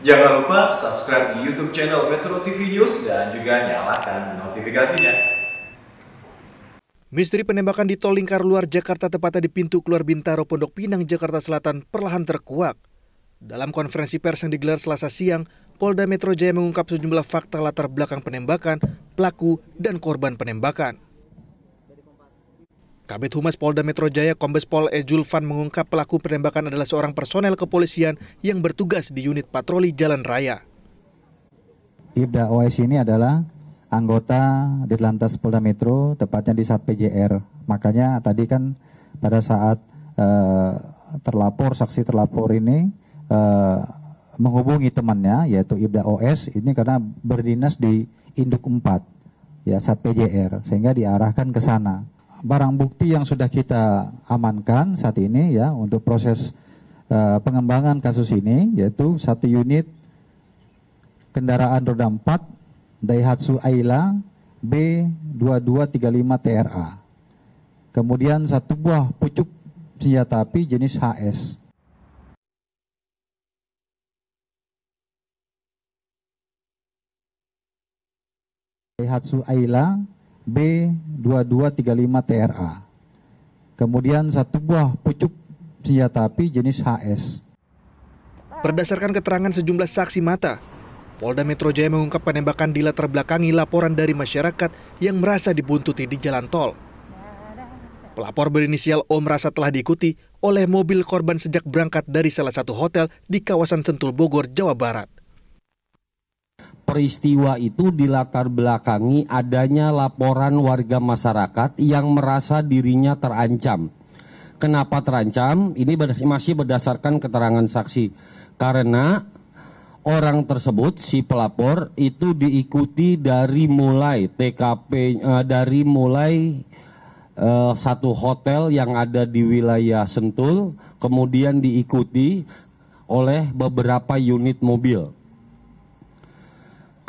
Jangan lupa subscribe di YouTube channel Metro TV News dan juga nyalakan notifikasinya. Misteri penembakan di tol lingkar luar Jakarta tepatnya di pintu keluar Bintaro Pondok Pinang, Jakarta Selatan perlahan terkuak. Dalam konferensi pers yang digelar selasa siang, Polda Metro Jaya mengungkap sejumlah fakta latar belakang penembakan, pelaku, dan korban penembakan. Kabit Humas Polda Metro Jaya Kombes Pol Ejulfan mengungkap pelaku penembakan adalah seorang personel kepolisian yang bertugas di unit patroli jalan raya. Ibda OS ini adalah anggota di Lantas Polda Metro, tepatnya di Sat PJR. Makanya tadi kan pada saat eh, terlapor, saksi terlapor ini eh, menghubungi temannya, yaitu Ibda OS, ini karena berdinas di Induk 4, ya Sat PJR, sehingga diarahkan ke sana barang bukti yang sudah kita amankan saat ini ya untuk proses uh, pengembangan kasus ini yaitu satu unit kendaraan roda 4 Daihatsu Ayla B2235 TRA. Kemudian satu buah pucuk senjata api jenis HS. Daihatsu Ayla B2235 TRA. Kemudian satu buah pucuk senjata api jenis HS. Berdasarkan keterangan sejumlah saksi mata, Polda Metro Jaya mengungkap penembakan latar belakangi laporan dari masyarakat yang merasa dibuntuti di jalan tol. Pelapor berinisial O merasa telah diikuti oleh mobil korban sejak berangkat dari salah satu hotel di kawasan Sentul Bogor, Jawa Barat peristiwa itu dilatar belakangi adanya laporan warga masyarakat yang merasa dirinya terancam. Kenapa terancam? Ini masih berdasarkan keterangan saksi. Karena orang tersebut si pelapor itu diikuti dari mulai TKP eh, dari mulai uh, satu hotel yang ada di wilayah Sentul, kemudian diikuti oleh beberapa unit mobil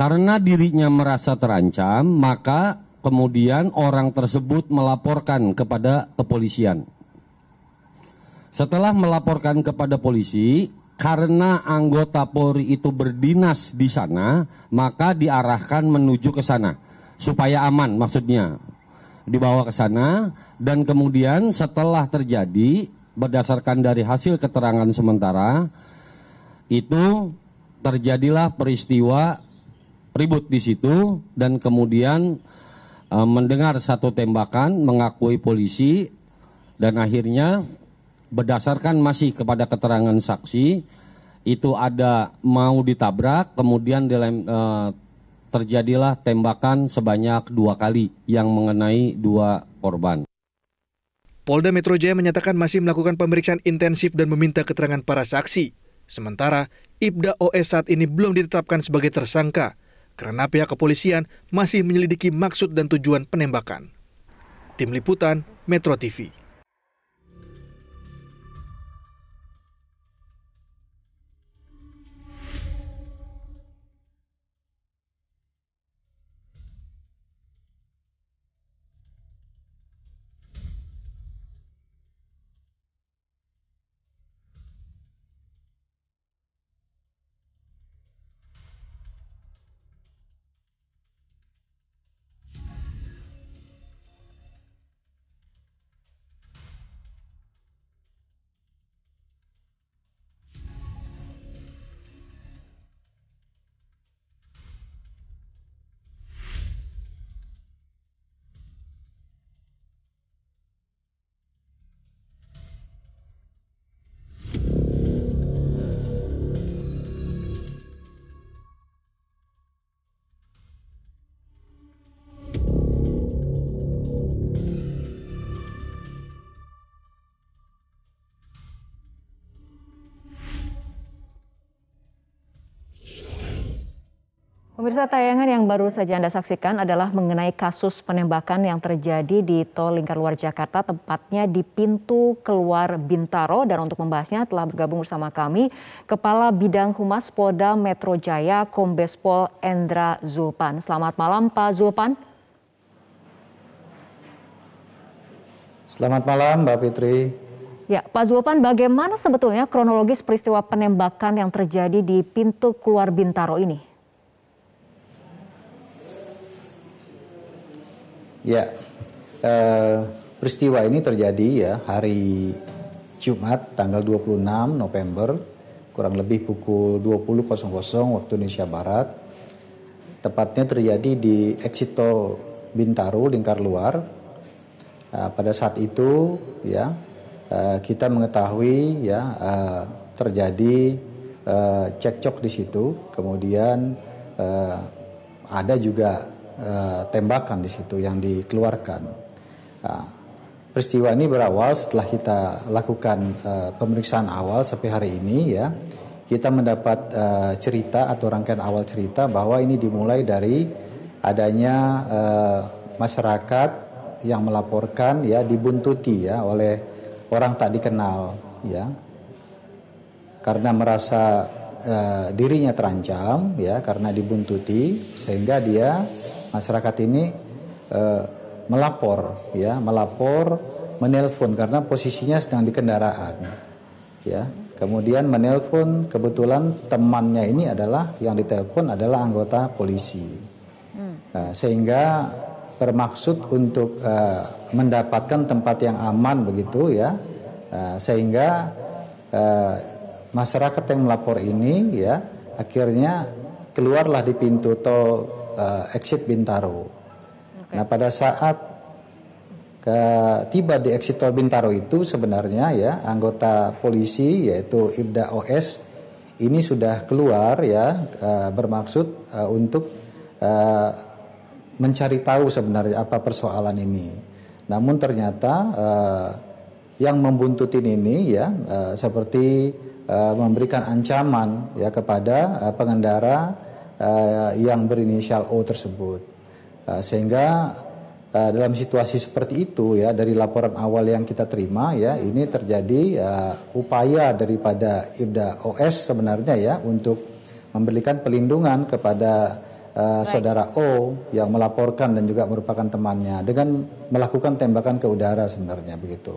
karena dirinya merasa terancam, maka kemudian orang tersebut melaporkan kepada kepolisian. Setelah melaporkan kepada polisi, karena anggota Polri itu berdinas di sana, maka diarahkan menuju ke sana supaya aman maksudnya. Dibawa ke sana dan kemudian setelah terjadi berdasarkan dari hasil keterangan sementara itu terjadilah peristiwa ribut di situ dan kemudian e, mendengar satu tembakan, mengakui polisi dan akhirnya berdasarkan masih kepada keterangan saksi itu ada mau ditabrak, kemudian dilem, e, terjadilah tembakan sebanyak dua kali yang mengenai dua korban. Polda Metro Jaya menyatakan masih melakukan pemeriksaan intensif dan meminta keterangan para saksi. Sementara, Ibda OS saat ini belum ditetapkan sebagai tersangka karena pihak kepolisian masih menyelidiki maksud dan tujuan penembakan. Tim Liputan, Metro TV. Pemirsa tayangan yang baru saja Anda saksikan adalah mengenai kasus penembakan yang terjadi di Tol Lingkar Luar Jakarta, tepatnya di pintu keluar Bintaro. Dan untuk membahasnya telah bergabung bersama kami Kepala Bidang Humas Polda Metro Jaya, Kombes Pol Endra Zulpan. Selamat malam Pak Zulpan. Selamat malam Mbak Fitri. Ya, Pak Zulpan, bagaimana sebetulnya kronologis peristiwa penembakan yang terjadi di pintu keluar Bintaro ini? Ya, eh, peristiwa ini terjadi ya hari Jumat tanggal 26 November kurang lebih pukul 20.00 waktu Indonesia Barat. Tepatnya terjadi di exit tol Bintaro Lingkar Luar. Eh, pada saat itu ya eh, kita mengetahui ya eh, terjadi eh, cekcok di situ. Kemudian eh, ada juga Eh, tembakan di situ yang dikeluarkan. Nah, peristiwa ini berawal setelah kita lakukan uh, pemeriksaan awal sampai hari ini ya. Kita mendapat uh, cerita atau rangkaian awal cerita bahwa ini dimulai dari adanya uh, masyarakat yang melaporkan ya dibuntuti ya oleh orang tak dikenal ya. Karena merasa Uh, dirinya terancam ya karena dibuntuti sehingga dia masyarakat ini eh, melapor ya, melapor, menelpon karena posisinya sedang di kendaraan. Ya. Kemudian menelpon kebetulan temannya ini adalah yang ditelepon adalah anggota polisi. Hmm. Nah, sehingga bermaksud untuk eh, mendapatkan tempat yang aman begitu ya nah, sehingga eh, masyarakat yang melapor ini ya akhirnya keluarlah di pintu tol uh, exit Bintaro. Okay. Nah pada saat ke, tiba di exit tol Bintaro itu sebenarnya ya anggota polisi yaitu Ibda OS ini sudah keluar ya uh, bermaksud uh, untuk uh, mencari tahu sebenarnya apa persoalan ini. Namun ternyata uh, yang membuntutin ini ya uh, seperti uh, memberikan ancaman ya kepada uh, pengendara uh, yang berinisial O tersebut. Uh, sehingga uh, dalam situasi seperti itu ya dari laporan awal yang kita terima ya ini terjadi uh, upaya daripada Ibda OS sebenarnya ya untuk memberikan pelindungan kepada uh, saudara O yang melaporkan dan juga merupakan temannya dengan melakukan tembakan ke udara sebenarnya begitu.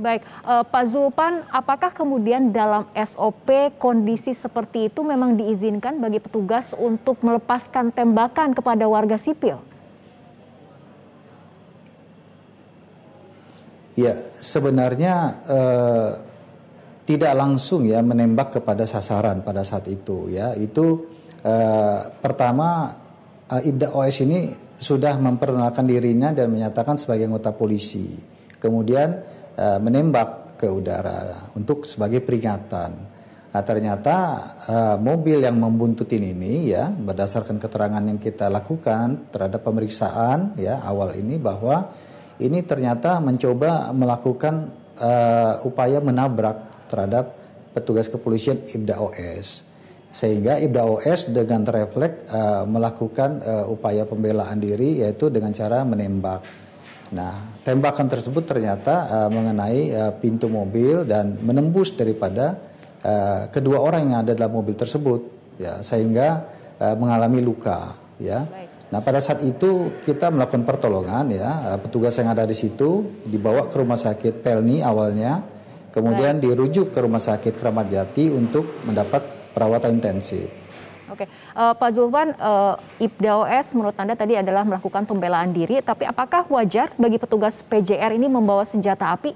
Baik, uh, Pak Zulpan, apakah kemudian dalam SOP kondisi seperti itu memang diizinkan bagi petugas untuk melepaskan tembakan kepada warga sipil? Ya, sebenarnya eh, tidak langsung ya menembak kepada sasaran pada saat itu ya. Itu eh, pertama eh, Ibda OS ini sudah memperkenalkan dirinya dan menyatakan sebagai anggota polisi. Kemudian E, menembak ke udara untuk sebagai peringatan. Nah, ternyata uh, mobil yang membuntutin ini ya berdasarkan keterangan yang kita lakukan terhadap pemeriksaan ya awal ini bahwa ini ternyata mencoba melakukan uh, upaya menabrak terhadap petugas kepolisian Ibda OS sehingga Ibda OS dengan refleks uh, melakukan uh, upaya pembelaan diri yaitu dengan cara menembak. Nah, tembakan tersebut ternyata uh, mengenai uh, pintu mobil dan menembus daripada uh, kedua orang yang ada dalam mobil tersebut, ya, sehingga uh, mengalami luka, ya. Nah, pada saat itu kita melakukan pertolongan, ya, uh, petugas yang ada di situ dibawa ke rumah sakit Pelni awalnya, kemudian Baik. dirujuk ke rumah sakit Kramat Jati untuk mendapat perawatan intensif. Oke, okay. uh, eh, Pak Zulfan, uh, eh, IPDOS menurut Anda tadi adalah melakukan pembelaan diri, tapi apakah wajar bagi petugas PJR ini membawa senjata api?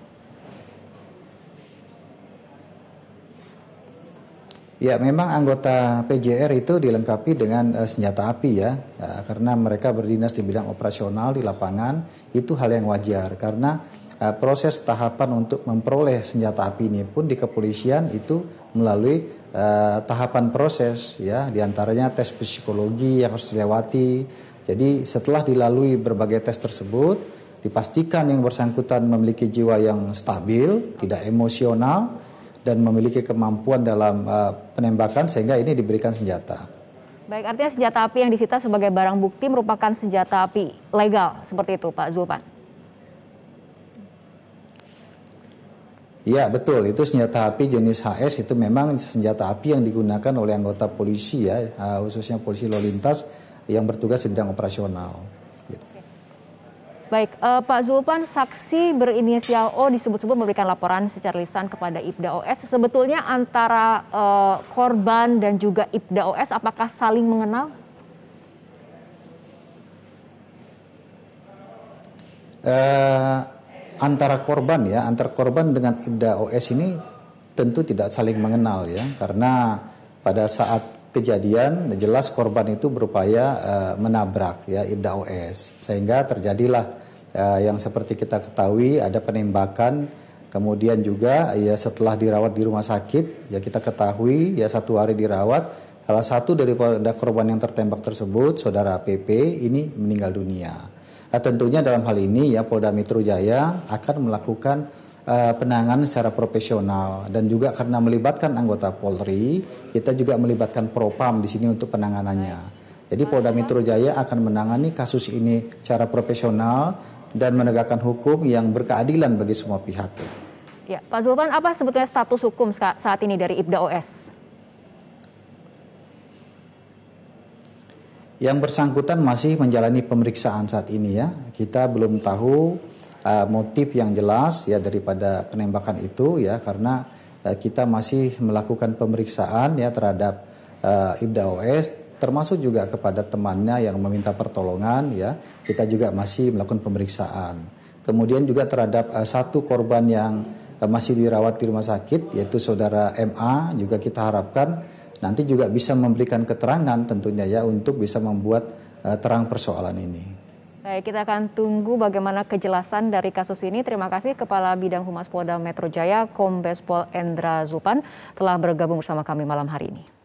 Ya, memang anggota PJR itu dilengkapi dengan uh, senjata api ya, ya, karena mereka berdinas di bidang operasional di lapangan, itu hal yang wajar karena uh, proses tahapan untuk memperoleh senjata api ini pun di kepolisian itu melalui Eh, tahapan proses ya diantaranya tes psikologi yang harus dilewati jadi setelah dilalui berbagai tes tersebut dipastikan yang bersangkutan memiliki jiwa yang stabil tidak emosional dan memiliki kemampuan dalam uh, penembakan sehingga ini diberikan senjata baik artinya senjata api yang disita sebagai barang bukti merupakan senjata api legal seperti itu Pak Zulpan Ya betul, itu senjata api jenis HS itu memang senjata api yang digunakan oleh anggota polisi ya, eh, khususnya polisi lalu lintas yang bertugas di bidang operasional. Gitu. Baik, eh, Pak Zulpan, saksi berinisial O disebut-sebut memberikan laporan secara lisan kepada Ibda OS. Sebetulnya antara eh, korban dan juga Ibda OS apakah saling mengenal? Eh, antara korban ya, antar korban dengan Ibda OS ini tentu tidak saling mengenal ya, karena pada saat kejadian jelas korban itu berupaya uh, menabrak ya Ibda OS, sehingga terjadilah uh, yang seperti kita ketahui ada penembakan, kemudian juga ya setelah dirawat di rumah sakit ya kita ketahui ya satu hari dirawat Salah satu dari korban yang tertembak tersebut, saudara PP, ini meninggal dunia. Eh, tentunya dalam hal ini ya Polda Metro Jaya akan melakukan uh, penanganan secara profesional dan juga karena melibatkan anggota Polri, kita juga melibatkan Propam di sini untuk penanganannya. Jadi Polda Metro Jaya akan menangani kasus ini secara profesional dan menegakkan hukum yang berkeadilan bagi semua pihak. Ya, Pak Zulpan, apa sebetulnya status hukum saat ini dari IBDA OS? yang bersangkutan masih menjalani pemeriksaan saat ini ya. Kita belum tahu uh, motif yang jelas ya daripada penembakan itu ya karena uh, kita masih melakukan pemeriksaan ya terhadap uh, Ibda OS termasuk juga kepada temannya yang meminta pertolongan ya. Kita juga masih melakukan pemeriksaan. Kemudian juga terhadap uh, satu korban yang uh, masih dirawat di rumah sakit yaitu saudara MA juga kita harapkan nanti juga bisa memberikan keterangan tentunya ya untuk bisa membuat uh, terang persoalan ini. Baik, kita akan tunggu bagaimana kejelasan dari kasus ini. Terima kasih Kepala Bidang Humas Polda Metro Jaya, Kombes Pol Endra Zupan telah bergabung bersama kami malam hari ini.